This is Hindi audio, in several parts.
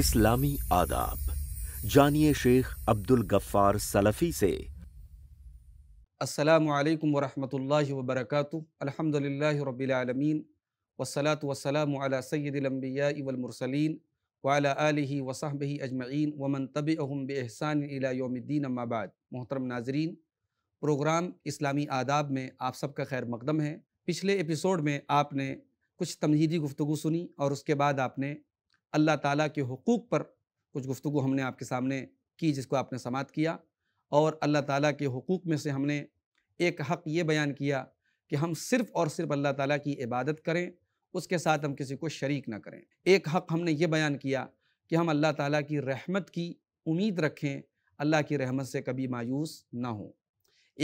इस्लामी आदाब जानिए शेख अब्दुल गफ्फार सलफ़ी से अस्सलाम वालेकुम व बरकातहू अल्हम्दुलिल्लाहि रब्बिल आलमीन व सलातु व वस्सलामु अला सय्यदिल अंबिया वल मुरसलीन व अला आलिही व सहबिही अजमईन व मन तबिअहुम बि एहसान इला यौमिद्दीन अम्मा बाद मोहतरम नाजरीन प्रोग्राम इस्लामी आदाब में आप सबका खैर मकदम है पिछले एपिसोड में आपने कुछ तमहीदी गुफ्तु सुनी और उसके बाद आपने अल्लाह ताला के हकूक़ पर कुछ गुफ्तु हमने आपके सामने की जिसको आपने समात किया और अल्लाह ताला के हकूक़ में से हमने एक हक़ ये बयान किया कि हम सिर्फ़ और सिर्फ अल्लाह ताला की इबादत करें उसके साथ हम किसी को शरीक ना करें एक हक़ हमने ये बयान किया कि हम अल्लाह ताला की रहमत की उम्मीद रखें अल्लाह की रहमत से कभी मायूस ना हो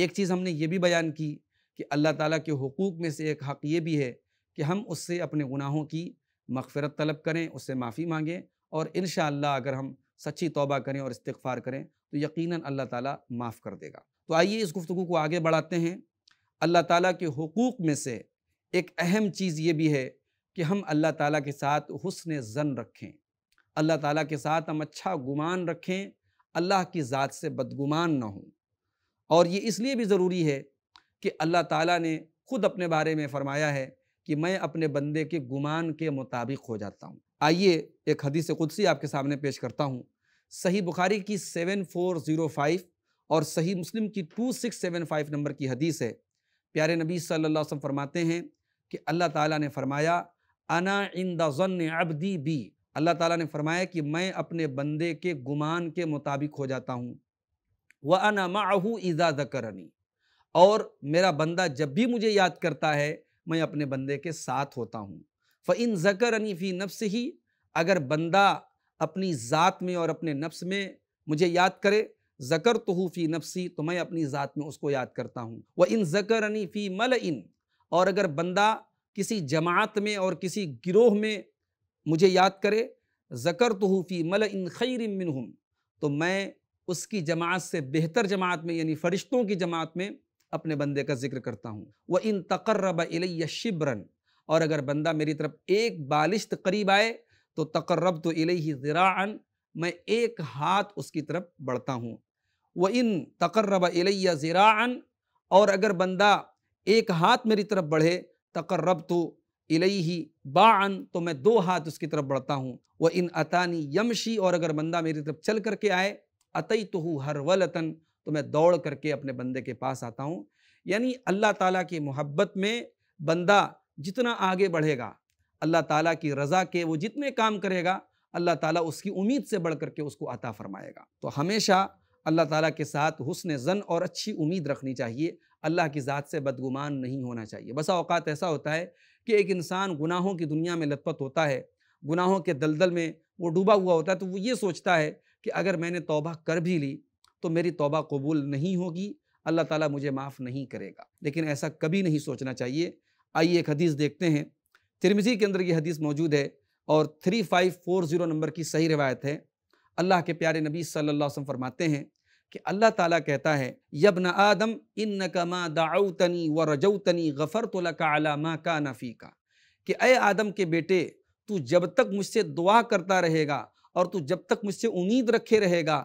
एक चीज़ हमने ये भी बयान की कि अल्लाह ताला के हकूक़ में से एक हक़ ये भी है कि हम उससे अपने गुनाहों की मगफरत तलब करें उससे माफ़ी मांगें और इन अगर हम सच्ची तोबा करें और इस्तफ़ार करें तो यकीन अल्लाह ताली माफ़ कर देगा तो आइए इस गुफ्तु को आगे बढ़ाते हैं अल्लाह ताली के हकूक़ में से एक अहम चीज़ ये भी है कि हम अल्लाह ताली के साथ हसन ज़न रखें अल्लाह ताली के साथ हम अच्छा गुमान रखें अल्लाह की ज़ात से बदगुमान ना हों और ये इसलिए भी ज़रूरी है कि अल्लाह ताली ने ख़ुद अपने बारे में फ़रमाया है कि मैं अपने बंदे के गुमान के मुताबिक हो जाता हूँ आइए एक हदीस कुदसी आपके सामने पेश करता हूँ सही बुखारी की सेवन फोर ज़ीरो फाइव और सही मुस्लिम की two six seven five number की हदीस है प्यारे नबी सल्लल्लाहु अलैहि वसल्लम फरमाते हैं कि अल्लाह ताला ने फरमाया अना इंदा ज़न अबदी बी अल्लाह ताला ने फरमाया कि मैं अपने बंदे के गुमान के मुताबिक हो जाता हूँ वह अना माहू ईज़ा दकरनी और मेरा बंदा जब भी मुझे याद करता है मैं अपने बंदे के साथ होता हूँ इन ज़कर अनी फ़ी नफ्स ही अगर बंदा अपनी ज़ात में और अपने नफ्स में मुझे याद करे ज़कर तहूफ़ी तो नफ्सी तो मैं अपनी ज़ात में उसको याद करता हूँ व इन ज़कर फ़ी मल इन और अगर बंदा किसी जमात में और किसी गिरोह में मुझे याद करे ज़कर तो फ़ी मल इन खैर मिन तो मैं उसकी जमात से बेहतर जमात में यानी फ़रिश्तों की जमात में अपने बंदे का जिक्र करता हूँ वह इन तकर्रब इलैया शिबरन और अगर बंदा मेरी तरफ एक बालिश्त करीब आए तो तकर्रब तो इलैही ज़िराअन मैं एक हाथ उसकी तरफ बढ़ता हूँ वह इन तकर्रब इलैया ज़िराअन और अगर बंदा एक हाथ मेरी तरफ बढ़े तकर्रब तो इलैही बान तो मैं दो हाथ उसकी तरफ बढ़ता हूँ वह इन अतानी यमशी और अगर बंदा मेरी तरफ चल करके आए अतई तो हर वलतन तो मैं दौड़ करके अपने बंदे के पास आता हूँ यानी अल्लाह ताला की मोहब्बत में बंदा जितना आगे बढ़ेगा अल्लाह ताला की रज़ा के वो जितने काम करेगा अल्लाह ताला उसकी उम्मीद से बढ़ करके उसको अता फरमाएगा तो हमेशा अल्लाह ताला के साथ हुसन ज़न और अच्छी उम्मीद रखनी चाहिए अल्लाह की ज़ात से बदगुमान नहीं होना चाहिए बसा अवकात ऐसा होता है कि एक इंसान गुनाहों की दुनिया में लतपत होता है गुनाहों के दलदल में वो डूबा हुआ होता है तो वो ये सोचता है कि अगर मैंने तोबा कर भी ली तो मेरी तोबा कबूल नहीं होगी अल्लाह ताला मुझे माफ़ नहीं करेगा लेकिन ऐसा कभी नहीं सोचना चाहिए आइए एक हदीस देखते हैं तिरमिजी के अंदर ये हदीस मौजूद है और three five four zero number की सही रवायत है अल्लाह के प्यारे नबी सल्लल्लाहु अलैहि वसल्लम फरमाते हैं कि अल्लाह ताला कहता है यबन आदम इन न कमा दाऊतनी व रजौतनी गफ़र तो लका मा का नफ़ी का कि अय आदम के बेटे तू जब तक मुझसे दुआ करता रहेगा और तू जब तक मुझसे उम्मीद रखे रहेगा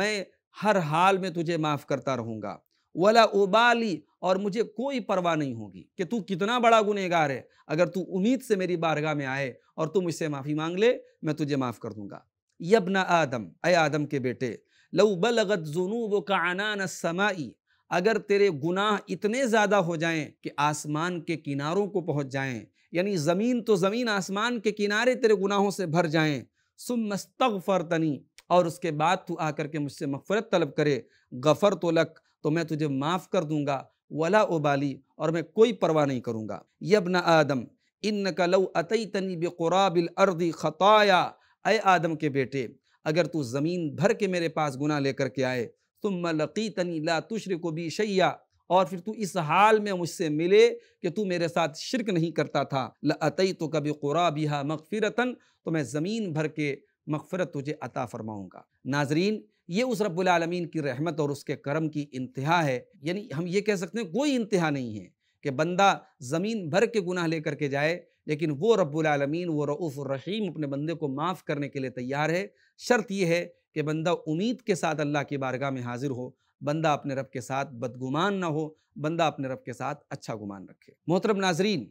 मैं हर हाल में तुझे माफ़ करता रहूँगा वला उबाली और मुझे कोई परवाह नहीं होगी कि तू कितना बड़ा गुनहगार है अगर तू उम्मीद से मेरी बारगाह में आए और तुम इससे माफ़ी मांग ले मैं तुझे माफ़ कर दूंगा यबना आदम अय आदम के बेटे लऊ बलगत जुनूब कानान समाई अगर तेरे गुनाह इतने ज़्यादा हो जाए कि आसमान के किनारों को पहुंच जाए यानी ज़मीन तो ज़मीन आसमान के किनारे तेरे गुनाहों से भर जाएं सुम तनी और उसके बाद तू आकर के मुझसे मफ़रत तलब करे गफ़र तो लक तो मैं तुझे माफ़ कर दूँगा वला उबाली और मैं कोई परवाह नहीं करूँगा यबना आदम इन कलऊ अतई तनी बेकुराबिल अर्दी ख़ताया अय आदम के बेटे अगर तू ज़मीन भर के मेरे पास गुना लेकर के आए तुम मलकी तनी ला तुशर को भी शैया और फिर तू इस हाल में मुझसे मिले कि तू मेरे साथ शिरक नहीं करता था लतई तो कभी कुरा बिहा मकफिरतन तो मैं ज़मीन भर के मगफरत तुझे अता फ़रमाऊँगा नाजरीन ये उस रब्लमीन की रहमत और उसके करम की इंतहा है यानी हम ये कह सकते हैं कोई इंतहा नहीं है कि बंदा ज़मीन भर के गुनाह लेकर के जाए लेकिन वो रब्लमीन वो रऊफ़ रहीम अपने बंदे को माफ़ करने के लिए तैयार है शर्त यह है कि बंदा उम्मीद के साथ अल्लाह की बारगाह में हाजिर हो बंदा अपने रब के साथ बदगुमान ना हो बंदा अपने रब के साथ अच्छा गुमान रखे मोहतरम नाजरीन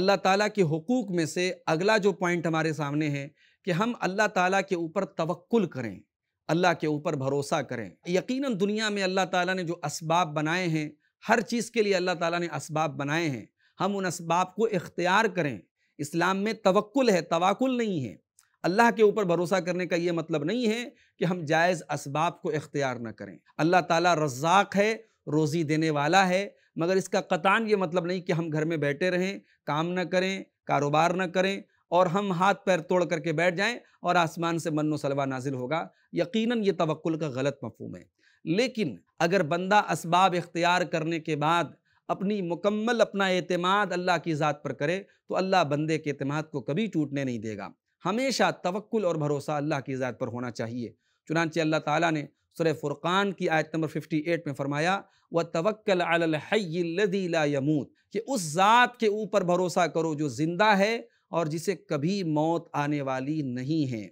अल्लाह ताला के हकूक़ में से अगला जो पॉइंट हमारे सामने है कि हम अल्लाह ताला के ऊपर तवक्ल करें अल्लाह के ऊपर भरोसा करें यकीनन दुनिया में अल्लाह ताला ने जो इसबाब बनाए हैं हर चीज़ के लिए अल्लाह ताला ने इसबाब बनाए हैं हम उन इसबाब को इख्तियार करें इस्लाम में तवक्ल है तवाकुल नहीं है अल्लाह के ऊपर भरोसा करने का ये मतलब नहीं है कि हम जायज़ इसबाब को इख्तियार ना करें अल्लाह ताला रज्जाक है रोज़ी देने वाला है मगर इसका कतान ये मतलब नहीं कि हम घर में बैठे रहें काम ना करें कारोबार ना करें और हम हाथ पैर तोड़ करके बैठ जाएं और आसमान से मन सलवा नाजिल होगा यकीनन ये तवक्ल का गलत मफहम है लेकिन अगर बंदा इसबाब इख्तियार करने के बाद अपनी मुकम्मल अपना अतमाद अल्लाह की ज़ात पर करे तो अल्लाह बंदे के अतमाद को कभी टूटने नहीं देगा हमेशा तवक्ल और भरोसा अल्लाह की ज़ात पर होना चाहिए चुनानचे अल्लाह ताली ने सुर फुरक़ान की आयत नंबर 58 में फरमाया व तवक्ल यमूत कि उस ज़ात के ऊपर भरोसा करो जो ज़िंदा है और जिसे कभी मौत आने वाली नहीं है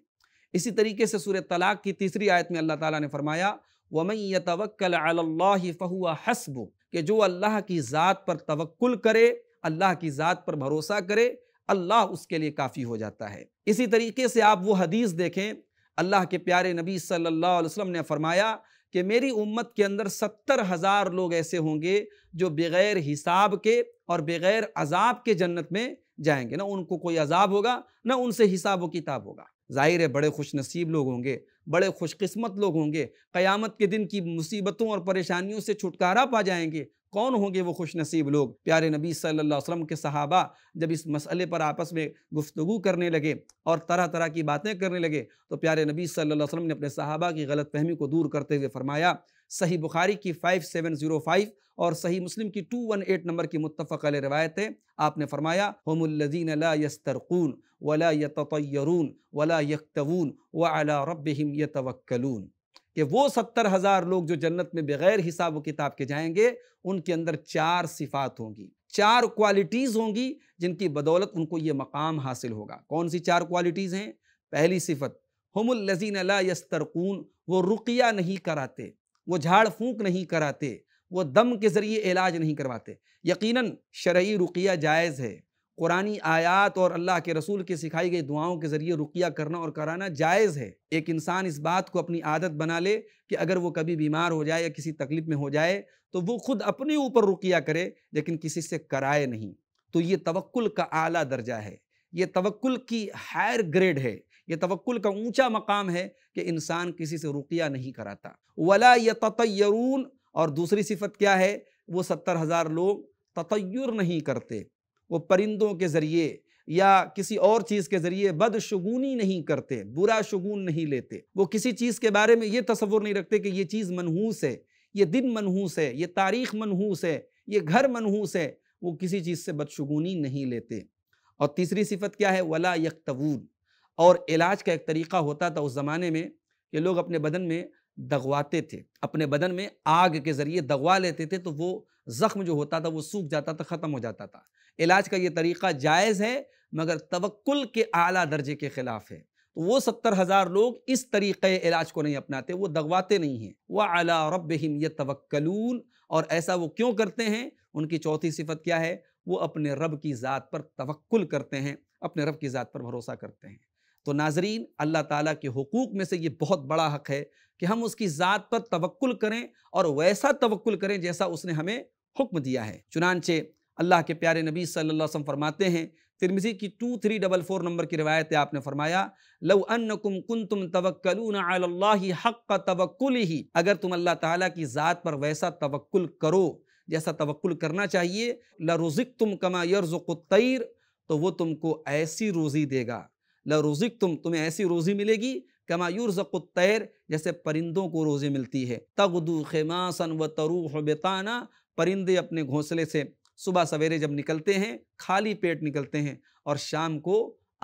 इसी तरीके से सूर्य तलाक की तीसरी आयत में अल्लाह ताला ने फरमाया वमैय तवक्ल फ़हुआ हसब कि जो अल्लाह की ज़ात पर तवक्ल करे अल्लाह की ज़ात पर भरोसा करे अल्लाह उसके लिए काफ़ी हो जाता है इसी तरीके से आप वो हदीस देखें अल्लाह के प्यारे नबी सल्लल्लाहु अलैहि वसल्लम ने फरमाया कि मेरी उम्मत के अंदर सत्तर हज़ार लोग ऐसे होंगे जो बग़ैर हिसाब के और बग़ैर अजाब के जन्नत में जाएंगे ना उनको कोई अजाब होगा ना उनसे हिसाब व किताब होगा ज़ाहिर है बड़े खुश नसीब लोग होंगे बड़े खुशकस्मत लोग होंगे क़यामत के दिन की मुसीबतों और परेशानियों से छुटकारा पा जाएंगे कौन होंगे वो खुश नसीब लोग प्यारे नबी सल्लल्लाहु अलैहि वसल्लम के सहाबा जब इस मसले पर आपस में गुफ्तु करने लगे और तरह तरह की बातें करने लगे तो प्यारे नबी सल्लल्लाहु अलैहि वसल्लम ने अपने सहाबा की गलत फहमी को दूर करते हुए फरमाया सही बुखारी की 5705 और सही मुस्लिम की 218 नंबर की अल रवायत है आपने फरमाया हमल्लिन ला यस्तरकून वला यतरून वला यकतवून व अला रबहम यतवक्लून कि वो सत्तर हज़ार लोग जो जन्नत में बग़ैर हिसाब व किताब के जाएंगे उनके अंदर चार सिफात होंगी चार क्वालिटीज़ होंगी जिनकी बदौलत उनको ये मकाम हासिल होगा कौन सी चार क्वालिटीज़ हैं पहली सिफत हमल्लिन ला यस्तरकून वो रुकिया नहीं कराते वो झाड़ फूंक नहीं कराते वो दम के ज़रिए इलाज नहीं करवाते यकीनन शरय रुकिया जायज़ है कुरानी आयात और अल्लाह के रसूल के सिखाई गई दुआओं के ज़रिए रुकिया करना और कराना जायज़ है एक इंसान इस बात को अपनी आदत बना ले कि अगर वो कभी बीमार हो जाए या किसी तकलीफ़ में हो जाए तो वो खुद अपने ऊपर रुकिया करे लेकिन किसी से कराए नहीं तो ये तवक्ल का आला दर्जा है ये तवक्ल की हायर ग्रेड है ये तवक्ल का ऊंचा मकाम है कि इंसान किसी से रुकिया नहीं कराता वला यतरून और दूसरी सिफत क्या है वो सत्तर हज़ार लोग ततयर नहीं करते वो परिंदों के ज़रिए या किसी और चीज़ के ज़रिए बदशगुनी नहीं करते बुरा शगुन नहीं लेते वो किसी चीज़ के बारे में ये तस्वुर नहीं रखते कि ये चीज़ मनहूस है ये दिन मनहूस है ये तारीख मनहूस है ये घर मनहूस है वो किसी चीज़ से बदशगुनी नहीं लेते और तीसरी सिफत क्या है वला यकतवून और इलाज का एक तरीका होता था उस ज़माने में कि लोग अपने बदन में दगवाते थे अपने बदन में आग के ज़रिए दगवा लेते थे तो वो ज़ख्म जो होता था वो सूख जाता था ख़त्म हो जाता था इलाज का ये तरीका जायज़ है मगर तवक्ल के आला दर्जे के ख़िलाफ़ है तो वो सत्तर हज़ार लोग इस तरीक़े इलाज को नहीं अपनाते वो दगवाते नहीं हैं वह अला रब हिम ये तवक्लून और ऐसा वो क्यों करते हैं उनकी चौथी सिफत क्या है वो अपने रब की ज़ात पर तवक्ल करते हैं अपने रब की ज़ात पर भरोसा करते हैं तो नाजरीन अल्लाह ताला के हकूक़ में से ये बहुत बड़ा हक़ है कि हम उसकी ज़ात पर तवक्ल करें और वैसा तवक्ल करें जैसा उसने हमें हुक्म दिया है चुनानचे अल्लाह के प्यारे नबी सल्लल्लाहु अलैहि वसल्लम फरमाते हैं तिरमिजी की two three double four number की रवायत है आपने फरमाया लव अन्नकुम कुंतुम तवक्कलून हक तवक्ल ही अगर तुम अल्लाह ताला की ज़ात पर वैसा तवक्ल करो जैसा तवक्ल करना चाहिए ला तुम कमा यरजुक तैर तो वो तुमको ऐसी रोज़ी देगा ल रोजिक तुम तुम्हें ऐसी रोज़ी मिलेगी कमायूर तैर जैसे परिंदों को रोज़ी मिलती है तगदू खेमासन व तरूह बेताना परिंदे अपने घोंसले से सुबह सवेरे जब निकलते हैं खाली पेट निकलते हैं और शाम को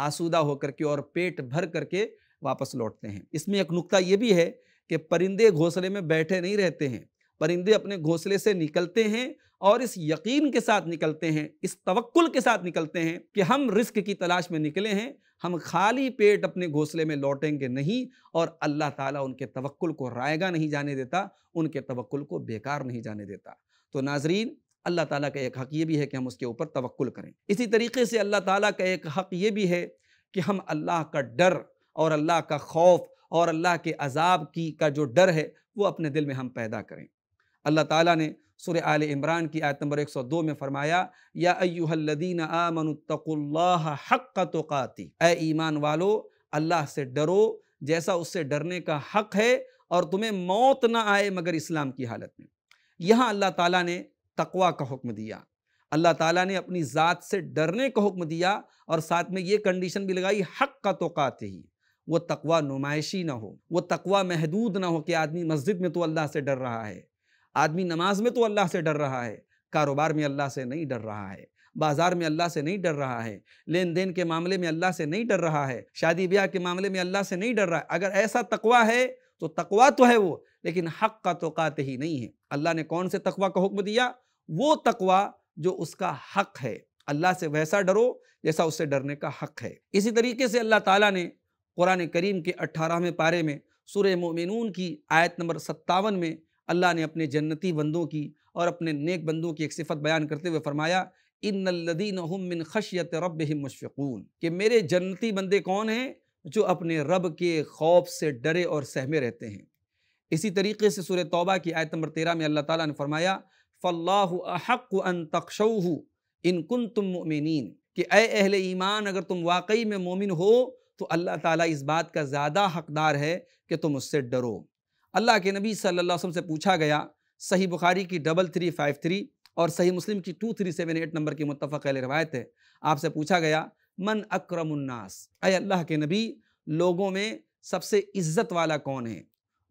आसूदा होकर के और पेट भर करके वापस लौटते हैं इसमें एक नुकता ये भी है कि परिंदे घोंसले में बैठे नहीं रहते हैं परिंदे अपने घोंसले से निकलते हैं और इस यकीन के साथ निकलते हैं इस तवक्ल के साथ निकलते हैं कि हम रिस्क की तलाश में निकले हैं हम खाली पेट अपने घोंसले में लौटेंगे नहीं और अल्लाह ताला उनके तवक्ल को रायगा नहीं जाने देता उनके तवक्ल को बेकार नहीं जाने देता तो नाजरीन अल्लाह ताला का एक हक ये भी है कि हम उसके ऊपर तवक्ल करें इसी तरीके से अल्लाह ताला का एक हक ये भी है कि हम अल्लाह का डर और अल्लाह का खौफ और अल्लाह के अजाब की का जो डर है वो अपने दिल में हम पैदा करें अल्लाह ताला ने सुर आल इमरान की आयत नंबर 102 में फरमाया या अयुहल्लदीन हक ईमान वालो अल्लाह से डरो जैसा उससे डरने का हक है और तुम्हें मौत ना आए मगर इस्लाम की हालत में यहाँ अल्लाह ताला ने तकवा का हुक्म दिया अल्लाह ताला ने अपनी ज़ात से डरने का हुक्म दिया और साथ में ये कंडीशन भी लगाई हक का तोक़ात ही वो तकवा नुमाइशी ना हो वो तकवा महदूद ना हो कि आदमी मस्जिद में तो अल्लाह से डर रहा है आदमी नमाज में तो अल्लाह से डर रहा है कारोबार में अल्लाह से नहीं डर रहा है बाजार में अल्लाह से नहीं डर रहा है लेन देन के मामले में अल्लाह से नहीं डर रहा है शादी ब्याह के मामले में अल्लाह से नहीं डर रहा है अगर ऐसा तकवा है तो तकवा तो है वो लेकिन हक का तो काते ही नहीं है अल्लाह ने कौन से तकवा का हुक्म दिया वो तकवा जो उसका हक है अल्लाह से वैसा डरो जैसा उससे डरने का हक है इसी तरीके से अल्लाह ताला ने कुरान करीम के अट्ठारहवें पारे में सुर मोमिनून की आयत नंबर सत्तावन में अल्लाह ने अपने जन्नती बंदों की और अपने नेक बंदों की एक सिफत बयान करते हुए फरमाया इन लदीन मिन खशियत रब मुशफ़ून कि मेरे जन्नती बंदे कौन हैं जो अपने रब के खौफ से डरे और सहमे रहते हैं इसी तरीके से सुर तौबा की आयत नंबर तेरह में अल्लाह ताला ने फरमाया फ़ल्लाहक अन तकशऊ इन कन तुम मोमिन कि अय अहल ईमान अगर तुम वाकई में मोमिन हो तो अल्लाह ताला इस बात का ज़्यादा हकदार है कि तुम उससे डरो अल्लाह के नबी सल्लल्लाहु अलैहि वसल्लम से पूछा गया सही बुखारी की डबल थ्री फाइव थ्री और सही मुस्लिम की two three seven eight number की मुतफ़ रवायत है आपसे पूछा गया मन अक्रमन्नास अय अल्लाह के नबी लोगों में सबसे इज़्ज़त वाला कौन है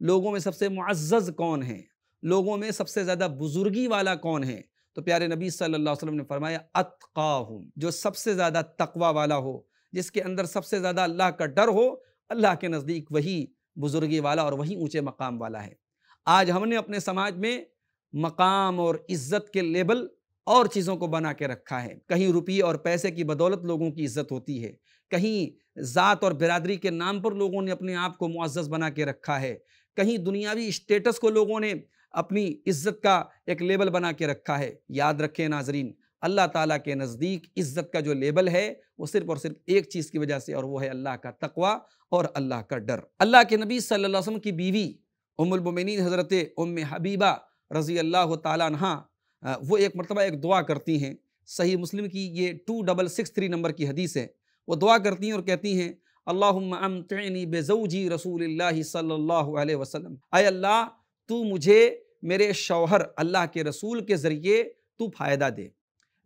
लोगों में सबसे मुआज़ कौन है लोगों में सबसे ज़्यादा बुजुर्गी वाला कौन है तो प्यारे नबी सल्लल्लाहु अलैहि वसल्लम ने फरमाया अतकाहुम जो सबसे ज़्यादा तकवा वाला हो जिसके अंदर सबसे ज़्यादा अल्लाह का डर हो अल्लाह के नज़दीक वही बुज़ुर्गी वाला और वही ऊँचे मकाम वाला है आज हमने अपने समाज में मकाम और इज़्ज़त के लेबल और चीज़ों को बना के रखा है कहीं रुपये और पैसे की बदौलत लोगों की इज़्ज़त होती है कहीं ज़ात और बिरादरी के नाम पर लोगों ने अपने आप को मुआज़ बना के रखा है कहीं दुनियावी स्टेटस को लोगों ने अपनी इज़्ज़त का एक लेबल बना के रखा है याद रखें नाजरीन अल्लाह ताला के नज़दीक इज़्ज़त का जो लेबल है वो सिर्फ़ और सिर्फ एक चीज़ की वजह से और वो है अल्लाह का तकवा और अल्लाह का डर अल्लाह के नबी सल्लल्लाहु अलैहि वसल्लम की बीवी उमुलमिन हज़रत उम हबीबा रज़ी अल्लाह तहा वो एक मरतबा एक दुआ करती हैं सही मुस्लिम की ये two double six three number की हदीस है वो दुआ करती हैं और कहती हैं अल्लामतनी बेजौजी रसूल सल्ला वसलम अय अल्लाह तू मुझे मेरे शौहर अल्लाह के रसूल के ज़रिए तू फ़ायदा दे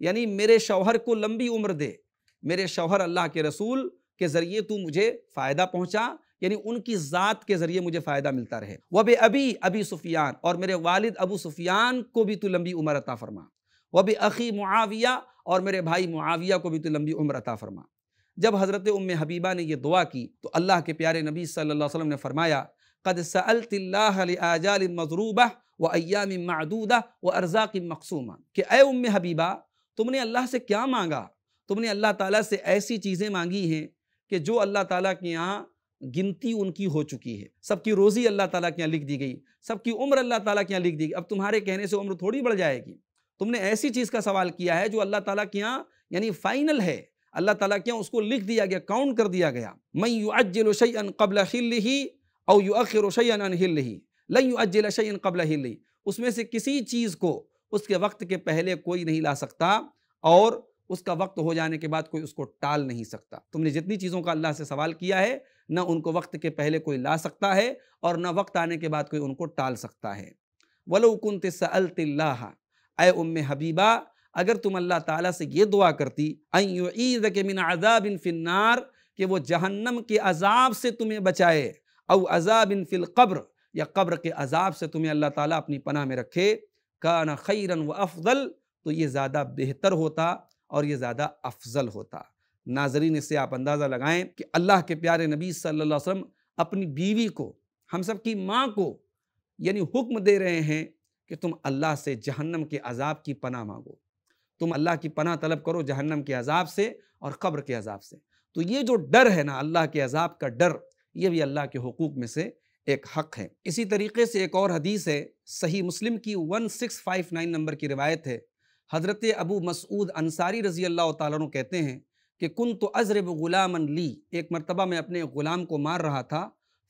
यानी मेरे शौहर को लंबी उम्र दे मेरे शौहर अल्लाह के रसूल के ज़रिए तू मुझे फ़ायदा पहुँचा यानी उनकी ज़ात के ज़रिए मुझे फ़ायदा मिलता रहे वब अभी अभी सुफियान और मेरे वालिद अबू सुफियान को भी तू लंबी उम्र अता फरमा वब अखी मुआविया और मेरे भाई मुआविया को भी तू लंबी उम्र अता फरमा जब हज़रत उम हबीबा ने यह दुआ की तो अल्लाह के प्यारे नबी सल्लल्लाहु अलैहि ने फरमाया कद सल्लाजाल मजरूबा व अयाम मदूदा व अर्जा की मकसूमा कि ए उम हबीबा तुमने अल्लाह से क्या मांगा तुमने अल्लाह ताला से ऐसी चीज़ें मांगी हैं कि जो अल्लाह ताला के यहाँ गिनती उनकी हो चुकी है सबकी रोज़ी अल्लाह ताला के यहाँ लिख दी गई सबकी उम्र अल्लाह ताला के यहाँ लिख दी गई अब तुम्हारे कहने से उम्र थोड़ी बढ़ जाएगी तुमने ऐसी चीज़ का सवाल किया है जो अल्लाह ताला के यहाँ यानी फ़ाइनल है अल्लाह ताला के यहाँ उसको लिख दिया गया काउंट कर दिया गया मैं यू अज्जल शैन कबल ही और यू अखिर शैन हिल ही लई यू अज्जल शैन कबल ही उसमें से किसी चीज़ को उसके वक्त के पहले कोई नहीं ला सकता और उसका वक्त हो जाने के बाद कोई उसको टाल नहीं सकता तुमने जितनी चीज़ों का अल्लाह से सवाल किया है ना उनको वक्त के पहले कोई ला सकता है और ना वक्त आने के बाद कोई उनको टाल सकता है वलोकुन तिल्ला अय उम हबीबा अगर तुम अल्लाह ताला से ये दुआ करती ईद के मिन अजा बिन फिनार कि वो जहन्नम के अजाब से तुम्हें बचाए अव अजा बिन फिल कब्र या कब्र के अजाब से तुम्हें अल्लाह ताला अपनी पनाह में रखे का ना खैरन व अफजल तो ये ज़्यादा बेहतर होता और ये ज़्यादा अफजल होता नाजरीन इससे आप अंदाज़ा लगाएं कि अल्लाह के प्यारे नबी सल्लल्लाहु अलैहि वसल्लम अपनी बीवी को हम सब की माँ को यानी हुक्म दे रहे हैं कि तुम अल्लाह से जहन्नम के अजाब की पना मांगो तुम अल्लाह की पना तलब करो जहन्नम के अजाब से और क़ब्र के अजाब से तो ये जो डर है ना अल्लाह के अजाब का डर ये भी अल्लाह के हकूक़ में से एक हक है इसी तरीके से एक और हदीस है सही मुस्लिम की one six five nine number की रिवायत है हज़रत अबू मसूद अंसारी रज़ी अल्लाह तु कहते हैं कि कन तो अजरब गुलामन ली एक मरतबा मैं अपने ग़ुलाम को मार रहा था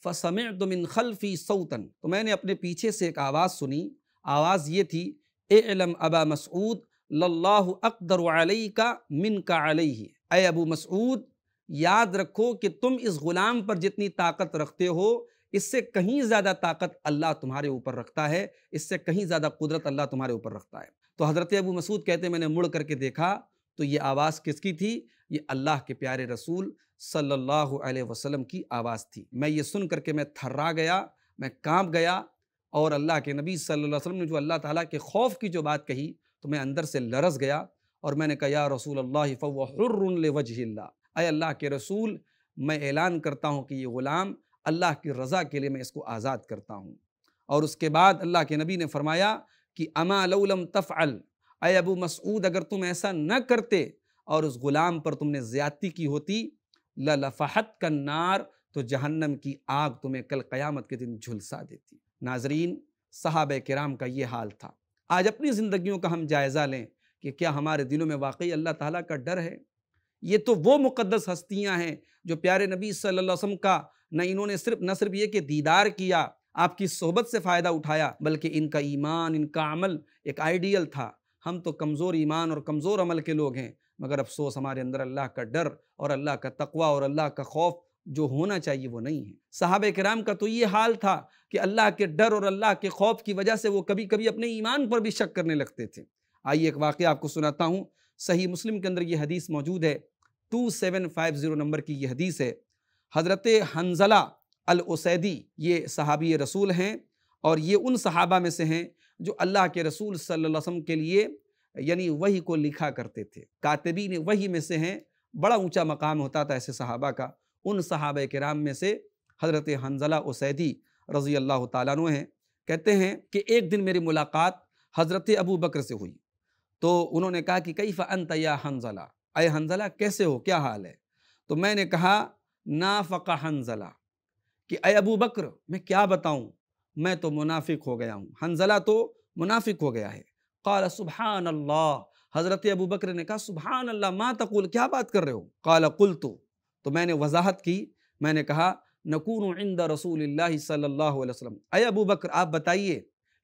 फ़सम मिन खलफ़ी सऊतन तो मैंने अपने पीछे से एक आवाज़ सुनी आवाज़ ये थी एलम अबा मसूद लल्ला अकदर अलई का मिन का अलई ही अबू मसूद याद रखो कि तुम इस ग़ुलाम पर जितनी ताकत रखते हो इससे कहीं ज़्यादा ताकत अल्लाह तुम्हारे ऊपर रखता है इससे कहीं ज़्यादा कुदरत अल्लाह तुम्हारे ऊपर रखता है तो हज़रत अबू मसूद कहते मैंने मुड़ करके देखा तो ये आवाज़ किसकी थी ये अल्लाह के प्यारे रसूल सल्लल्लाहु अलैहि वसल्लम की आवाज़ थी मैं ये सुन करके मैं थर्रा गया मैं कांप गया और अल्लाह के नबी सल्लल्लाहु अलैहि वसल्लम ने जो अल्लाह ताला के खौफ की जो बात कही तो मैं अंदर से लरस गया और मैंने कहा या रसूल अल्लाह फ़ुर्रल वजह अय अल्लाह के रसूल मैं ऐलान करता हूँ कि ये ग़ुलाम अल्लाह की रज़ा के लिए मैं इसको आज़ाद करता हूँ और उसके बाद अल्लाह के नबी ने फरमाया कि अमा लौलम तफ़ल अय अबू मसूद अगर तुम ऐसा न करते और उस गुलाम पर तुमने ज़्यादती की होती लफहत कन्नार तो जहन्नम की आग तुम्हें कल क़यामत के दिन झुलसा देती नाजरीन साहब कराम का ये हाल था आज अपनी ज़िंदगियों का हम जायज़ा लें कि क्या हमारे दिलों में वाकई अल्लाह ताला का डर है ये तो वो मुक़दस हस्तियाँ हैं जो प्यारे नबी सल्लल्लाहु अलैहि वसल्लम का न इन्होंने सिर्फ न सिर्फ ये कि दीदार किया आपकी सोहबत से फ़ायदा उठाया बल्कि इनका ईमान इनका अमल एक आइडियल था हम तो कमज़ोर ईमान और कमज़ोर अमल के लोग हैं मगर अफसोस हमारे अंदर अल्लाह का डर और अल्लाह का तकवा और अल्लाह का खौफ जो होना चाहिए वो नहीं है साहब कराम का तो ये हाल था कि अल्लाह के डर और अल्लाह के खौफ की वजह से वो कभी कभी अपने ईमान पर भी शक करने लगते थे आइए एक वाक़ आपको सुनाता हूँ सही मुस्लिम के अंदर ये हदीस मौजूद है two seven five zero number की ये हदीस है हज़रत हंजला अलसैदी ये सहाबी रसूल हैं और ये उन सहाबा में से हैं जो अल्लाह के रसूल सल्लल्लाहु अलैहि वसल्लम के लिए यानी वही को लिखा करते थे ने वही में से हैं बड़ा ऊंचा मकाम होता था ऐसे सहाबा का उन सहाब कराम में से हज़रत हंजला उसैदी रज़ी अल्लाह तु हैं कहते हैं कि एक दिन मेरी मुलाकात हज़रत अबू बकर से हुई तो उन्होंने कहा कि कई फ़न या हंजला अय हंजला कैसे हो क्या हाल है तो मैंने कहा ना फ़का हंजला कि अय अबू बकर मैं क्या बताऊँ मैं तो मुनाफिक हो गया हूँ हंजला तो मुनाफिक हो गया है कल सुबहान अल्लाह हज़रत अबू बकर ने कहा सुबहान अल्लाह माँ तकुल क्या बात कर रहे हो कल कुल तो, तो मैंने वजाहत की मैंने कहा नकून इंद रसूल सल्लल्लाहु अय अबू बकर आप बताइए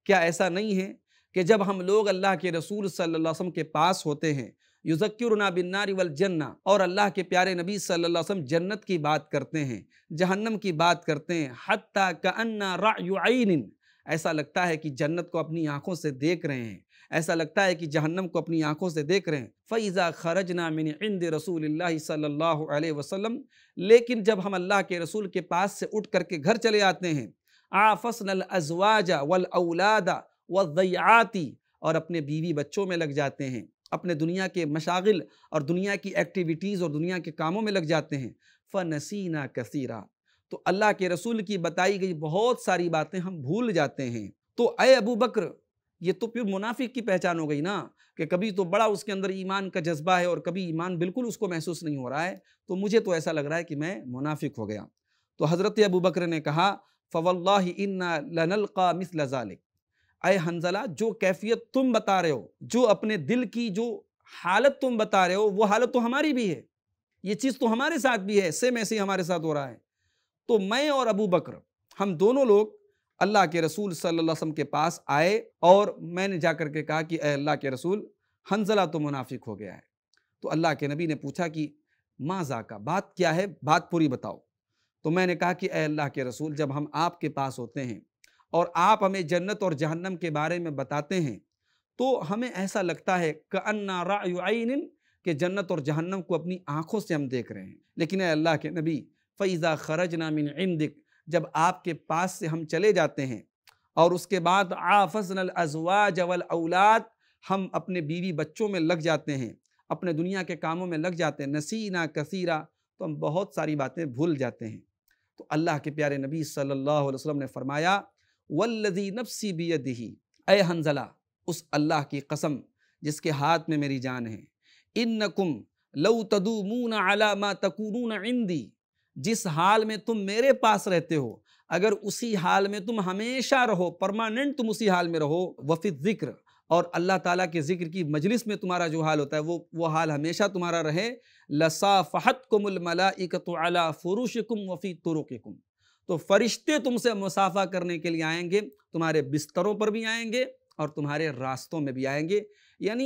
क्या ऐसा नहीं है कि जब हम लोग अल्लाह के रसूल सल्लल्लाहु के पास होते हैं युजक्युरना बिन्नारी वल जन्ना और अल्लाह के प्यारे नबी सल्लल्लाहु अलैहि वसल्लम जन्नत की बात करते हैं जहन्नम की बात करते हैं हत्ता का अन्ना ऐसा लगता है कि जन्नत को अपनी आंखों से देख रहे हैं ऐसा लगता है कि जहन्नम को अपनी आंखों से देख रहे हैं फ़ैज़ा खरज नामिन इंद रसूल सल्ला वसलम लेकिन जब हम अल्लाह के रसूल के पास से उठ करके घर चले आते हैं आफसन अजवाजा वल अलादा वज़याती और अपने बीवी बच्चों में लग जाते हैं अपने दुनिया के मशागिल और दुनिया की एक्टिविटीज़ और दुनिया के कामों में लग जाते हैं नसीना कसीरा तो अल्लाह के रसूल की बताई गई बहुत सारी बातें हम भूल जाते हैं तो अय अबू बकर ये तो फिर मुनाफिक की पहचान हो गई ना कि कभी तो बड़ा उसके अंदर ईमान का जज्बा है और कभी ईमान बिल्कुल उसको महसूस नहीं हो रहा है तो मुझे तो ऐसा लग रहा है कि मैं मुनाफिक हो गया तो हज़रत अबू बकर ने कहा फ़वल्ला इन्ना लनलका मिस लजालिक अय हंजला जो कैफियत तुम बता रहे हो जो अपने दिल की जो हालत तुम बता रहे हो वो हालत तो हमारी भी है ये चीज़ तो हमारे साथ भी है सेम ऐसे ही हमारे साथ हो रहा है तो मैं और अबू बकर हम दोनों लोग अल्लाह के रसूल सल्लल्लाहु अलैहि वसल्लम के पास आए और मैंने जा कर के कहा कि अल्लाह के रसूल हंजला तो मुनाफिक हो गया है तो अल्लाह के नबी ने पूछा कि माँ जाका बात क्या है बात पूरी बताओ तो मैंने कहा कि अल्लाह के रसूल जब हम आपके पास होते हैं और आप हमें जन्नत और जहन्नम के बारे में बताते हैं तो हमें ऐसा लगता है कन्ना रायन जन्नत और जहन्नम को अपनी आँखों से हम देख रहे हैं लेकिन अल्लाह के नबी फ़ैज़ा खरज नामिन इंदिक जब आपके पास से हम चले जाते हैं और उसके बाद आफजन अजवा जवल अवलाद हम अपने बीवी बच्चों में लग जाते हैं अपने दुनिया के कामों में लग जाते हैं नसीना कसीरा तो हम बहुत सारी बातें भूल जाते हैं तो अल्लाह के प्यारे नबी सल्लल्लाहु अलैहि वसल्लम ने फरमाया वल्लजी नफसी बियदिही ए हंजला उस अल्लाह की कसम जिसके हाथ में मेरी जान है इन नकुम लऊ तदूमून अला मा तकून इंदी जिस हाल में तुम मेरे पास रहते हो अगर उसी हाल में तुम हमेशा रहो परमानेंट तुम उसी हाल में रहो वफी ज़िक्र और अल्लाह ताला के ज़िक्र की मजलिस में तुम्हारा जो हाल होता है वो वो हाल हमेशा तुम्हारा रहे लसाफ़हत कुमल अला फ़ुरुश कुम वफ़ी तुरुक़ तो फरिश्ते तुमसे मुसाफा करने के लिए आएंगे तुम्हारे बिस्तरों पर भी आएंगे और तुम्हारे रास्तों में भी आएंगे यानी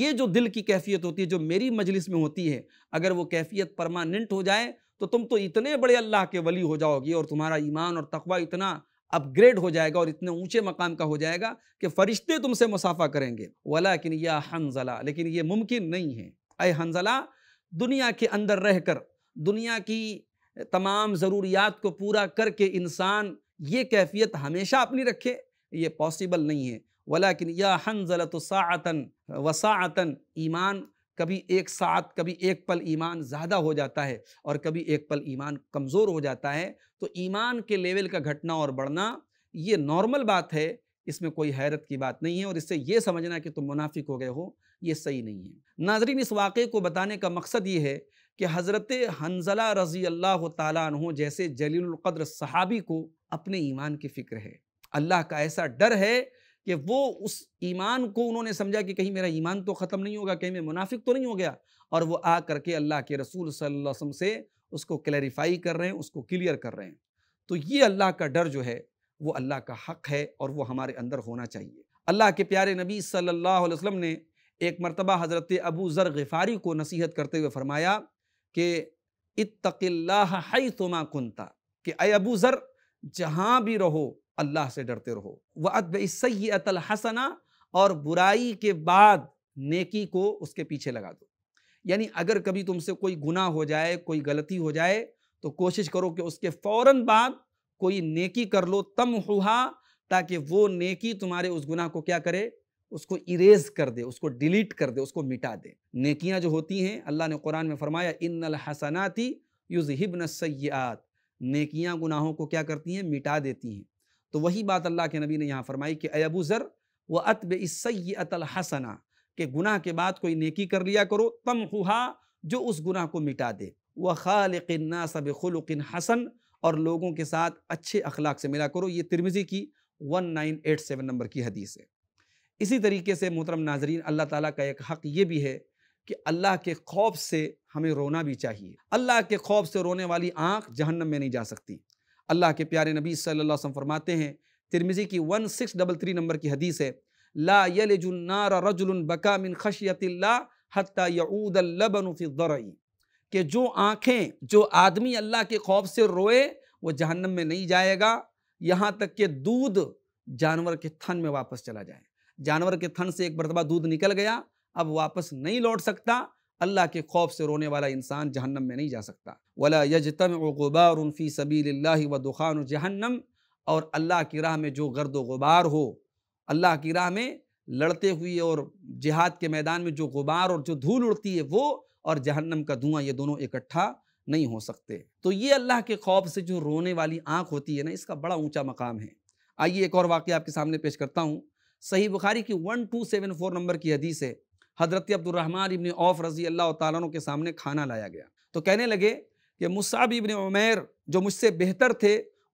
ये जो दिल की कैफियत होती है जो मेरी मजलिस में होती है अगर वो कैफियत परमानेंट हो जाए तो तुम तो इतने बड़े अल्लाह के वली हो जाओगे और तुम्हारा ईमान और तकवा इतना अपग्रेड हो जाएगा और इतने ऊंचे मकाम का हो जाएगा कि फरिश्ते तुमसे मुसाफा करेंगे वाला किन यह हंजला लेकिन ये मुमकिन नहीं है अय हंजला दुनिया के अंदर रहकर दुनिया की तमाम ज़रूरियात को पूरा करके इंसान ये कैफियत हमेशा अपनी रखे ये पॉसिबल नहीं है वलाकिन या हंजलत सातन वसातन ईमान कभी एक साथ कभी एक पल ईमान ज़्यादा हो जाता है और कभी एक पल ईमान कमज़ोर हो जाता है तो ईमान के लेवल का घटना और बढ़ना ये नॉर्मल बात है इसमें कोई हैरत की बात नहीं है और इससे ये समझना कि तुम मुनाफिक हो गए हो ये सही नहीं है नाजरीन इस वाक़े को बताने का मकसद ये है कि हज़रत हंजला रज़ी अल्लाह तु जैसे जलीलक़द्र सहाबी को अपने ईमान की फ़िक्र है अल्लाह का ऐसा डर है कि वो उस ईमान को उन्होंने समझा कि कहीं मेरा ईमान तो ख़त्म नहीं होगा कहीं मैं मुनाफिक तो नहीं हो गया और वो आ करके अल्लाह के रसूल सल्लल्लाहु अलैहि वसल्लम से उसको क्लैरिफाई कर रहे हैं उसको क्लियर कर रहे हैं तो ये अल्लाह का डर जो है वो अल्लाह का हक़ है और वो हमारे अंदर होना चाहिए अल्लाह के प्यारे नबी सल्लल्लाहु अलैहि वसल्लम ने एक मरतबा हज़रत अबू ज़र गफ़ारी को नसीहत करते हुए फ़रमाया कि इतकिल्लाई तुमा कुंता कि अय अबू ज़र जहाँ भी रहो अल्लाह से डरते रहो वह अदब सैतल हसना और बुराई के बाद नेकी को उसके पीछे लगा दो यानी अगर कभी तुमसे कोई गुना हो जाए कोई गलती हो जाए तो कोशिश करो कि उसके फ़ौर बाद कोई नेकी कर लो तम हुआ ताकि वो नेकी तुम्हारे उस गुनाह को क्या करे उसको इरेज कर दे उसको डिलीट कर दे उसको मिटा दे नेकियां जो होती हैं अल्लाह ने कुरान में फरमाया इन हसनाती युज हिबन सयात नेकियां गुनाहों को क्या करती हैं मिटा देती हैं तो वही बात अल्लाह के नबी ने यहाँ फरमाई कि अबू ज़र व अतब इसतल हसना के गुनाह के बाद कोई नेकी कर लिया करो तम हुहा जो उस गुनाह को मिटा दे व खालना सब खुलकिन हसन और लोगों के साथ अच्छे अखलाक से मिला करो ये तिरमिज़ी की one nine eight seven number की हदीस है इसी तरीके से मोहतरम नाजरीन अल्लाह ताला का एक हक़ ये भी है कि अल्लाह के खौफ से हमें रोना भी चाहिए अल्लाह के खौफ से रोने वाली आँख जहन्नम में नहीं जा सकती अल्लाह के प्यारे नबी सल्लल्लाहु अलैहि वसल्लम फरमाते हैं तिरमिज़ी की one six double three number की हदीस है ला यलजुन्नार रजुल बका मिन खशियतिल्ला हत्ता कि जो आँखें जो आदमी अल्लाह के खौफ से रोए वो जहन्नम में नहीं जाएगा यहाँ तक कि दूध जानवर के थन में वापस चला जाए जानवर के थन से एक मरतबा दूध निकल गया अब वापस नहीं लौट सकता अल्लाह के खौफ से रोने वाला इंसान जहन्नम में नहीं जा सकता वला यजतम उनफ़ी सबी व दुखान जहन्नम और अल्लाह की राह में जो गर्द गुबार हो अल्लाह की राह में लड़ते हुए और जिहाद के मैदान में जो गुबार और जो धूल उड़ती है वो और जहन्नम का धुआं ये दोनों इकट्ठा नहीं हो सकते तो ये अल्लाह के खौफ से जो रोने वाली आँख होती है ना इसका बड़ा ऊँचा मकाम है आइए एक और वाक्य आपके सामने पेश करता हूँ सही बुखारी की one two seven four number की हदीस है हजरत अब्दुलरहमान इबन औफ रजी अल्लाह तु के सामने खाना लाया गया तो कहने लगे कि मुसाब इबन उमेर जो मुझसे बेहतर थे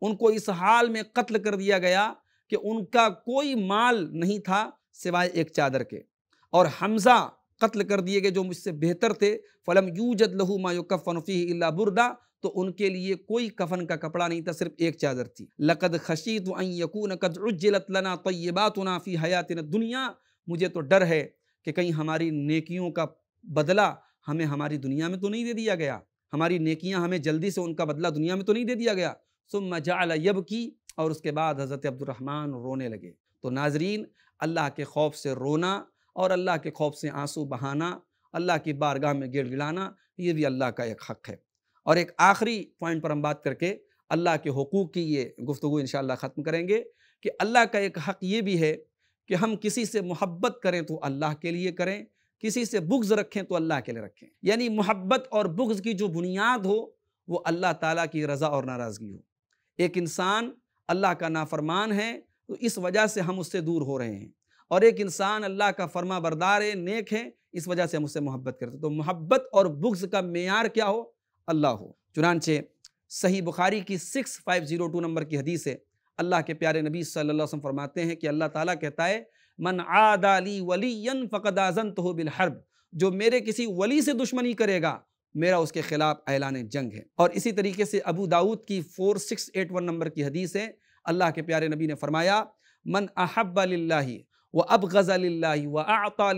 उनको इस हाल में कत्ल कर दिया गया कि उनका कोई माल नहीं था सिवाय एक चादर के और हमज़ा कत्ल कर दिए गए जो मुझसे बेहतर थे फ़लम यूजद लहू मायुकफ़नफ़ी बुरदा तो उनके लिए कोई कफन का कपड़ा नहीं था सिर्फ एक चादर थी लकद खशी तो यकून कद उज्जलत लना तयबात हयात दुनिया मुझे तो डर है कि कहीं हमारी नेकियों का बदला हमें हमारी दुनिया में तो नहीं दे दिया गया हमारी नेकियां हमें जल्दी से उनका बदला दुनिया में तो नहीं दे दिया गया सो मजाल यब की और उसके बाद हज़रत अब्दुलरहमान रोने लगे तो नाजरीन अल्लाह के खौफ से रोना और अल्लाह के खौफ से आंसू बहाना अल्लाह की बारगाह में गिड़गिड़ाना ये भी अल्लाह का एक हक़ है और एक आखिरी पॉइंट पर हम बात करके अल्लाह के हकूक़ की ये गुफ्तु इन ख़त्म करेंगे कि अल्लाह का एक हक़ ये भी है कि हम किसी से मोहब्बत करें तो अल्लाह के लिए करें किसी से बुग्ज़ रखें तो अल्लाह के लिए रखें यानी मोहब्बत और बुग्ज़ की जो बुनियाद हो वो अल्लाह ताला की रज़ा और नाराज़गी हो एक इंसान अल्लाह का नाफरमान है तो इस वजह से हम उससे दूर हो रहे हैं और एक इंसान अल्लाह का फरमा बरदार है नेक है इस वजह से हम उससे मोहब्बत करते हैं तो मोहब्बत और बुग्ज़ का मैार क्या हो अल्लाह हो चुनानचे सही बुखारी की six five zero two number की हदीस है अल्लाह के प्यारे नबी सल्लल्लाहु अलैहि वसल्लम फरमाते हैं कि अल्लाह ताला कहता है मन आदाली वली फ़कदाजन तो बिलहरब जो मेरे किसी वली से दुश्मनी करेगा मेरा उसके खिलाफ ऐलान जंग है और इसी तरीके से अबू दाऊद की four six eight one number की हदीस है अल्लाह के प्यारे नबी ने फरमाया मन अहब्बा व अब गज़ल व आता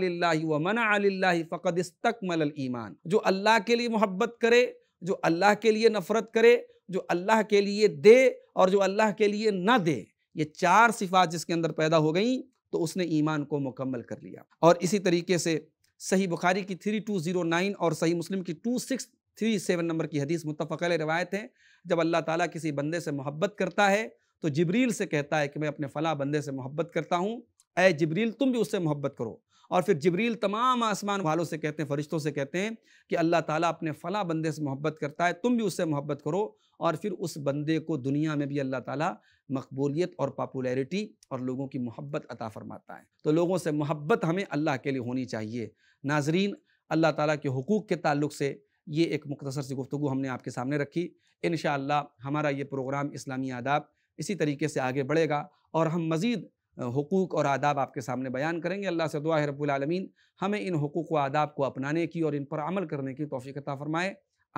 व मना फ़कद इस्तकमल ईमान जो अल्लाह के लिए मोहब्बत करे जो अल्लाह के लिए नफ़रत करे जो अल्लाह के लिए दे और जो अल्लाह के लिए ना दे ये चार सिफात जिसके अंदर पैदा हो गई तो उसने ईमान को मुकम्मल कर लिया और इसी तरीके से सही बुखारी की थ्री टू ज़ीरो नाइन और सही मुस्लिम की two six three seven number की हदीस मुतफ़ल रवायत है जब अल्लाह ताला किसी बंदे से मोहब्बत करता है तो जबरील से कहता है कि मैं अपने फ़लाँ बंदे से मोहब्बत करता हूँ ए जबरील तुम भी उससे मोहब्बत करो और फिर जबरील तमाम आसमान वालों से कहते हैं फरिश्तों से कहते हैं कि अल्लाह ताला अपने फ़ला बंदे से मोहब्बत करता है तुम भी उससे मोहब्बत करो और फिर उस बंदे को दुनिया में भी अल्लाह ताला मकबूलियत और पॉपुलैरिटी और लोगों की मोहब्बत अता फरमाता है तो लोगों से मोहब्बत हमें अल्लाह के लिए होनी चाहिए नाजरीन अल्लाह ताला के हकूक़ के ताल्लुक से ये एक मुख्तसर सी गुफ्तु हमने आपके सामने रखी इन हमारा ये प्रोग्राम इस्लामी आदाब इसी तरीके से आगे बढ़ेगा और हम मज़ीद हकूक़ और आदाब आपके सामने बयान करेंगे अल्लाह से दुआ रबालमीन हमें इन हकूक़ व आदाब को अपनाने की और इन पर अमल करने की तोफीकता अता फ़रमाए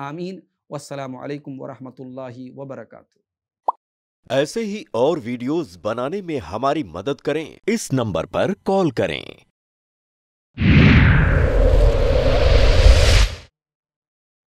आमीन वालकम वरहमल वबरक ऐसे ही और वीडियोस बनाने में हमारी मदद करें इस नंबर पर कॉल करें